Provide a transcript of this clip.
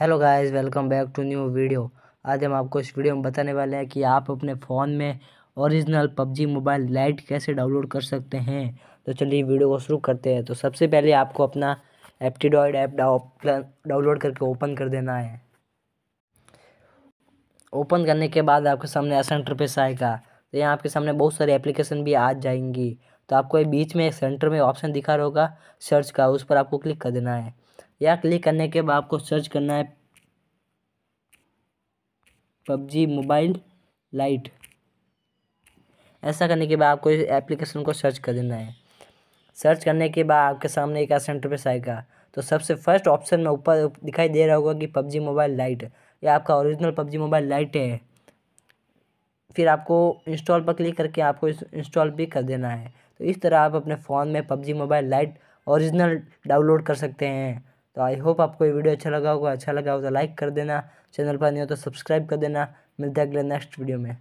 hello guys welcome back to new video आज हम आपको इस वीडियो में बताने वाले हैं कि आप अपने फ़ोन में ओरिजिनल पबजी मोबाइल लाइट कैसे डाउनलोड कर सकते हैं तो चलिए वीडियो को शुरू करते हैं तो सबसे पहले आपको अपना एप्टीडॉइड ऐप डाउनलोड करके ओपन कर देना है ओपन करने के बाद आपके सामने ऐसा इंटरफेस आएगा तो यहाँ आपके सामने बहुत सारी एप्लीकेशन भी आ जाएंगी तो आपको बीच में एक सेंटर में ऑप्शन दिखा होगा सर्च का उस पर आपको क्लिक कर देना है या क्लिक करने के बाद आपको सर्च करना है पबजी मोबाइल लाइट ऐसा करने के बाद आपको इस एप्लीकेशन को सर्च कर देना है सर्च करने के बाद आपके सामने एक ऐसा इंटरफेस आएगा तो सबसे फर्स्ट ऑप्शन में ऊपर दिखाई दे रहा होगा कि पबजी मोबाइल लाइट या आपका ओरिजिनल पबजी मोबाइल लाइट है फिर आपको इंस्टॉल पर क्लिक करके आपको इंस्टॉल भी कर देना है तो इस तरह आप अपने फ़ोन में PUBG mobile lite original download कर सकते हैं तो आई होप आपको ये वीडियो अच्छा लगा होगा अच्छा लगा हो तो लाइक कर देना चैनल पर नहीं हो तो सब्सक्राइब कर देना मिलते हैं अगले नेक्स्ट वीडियो में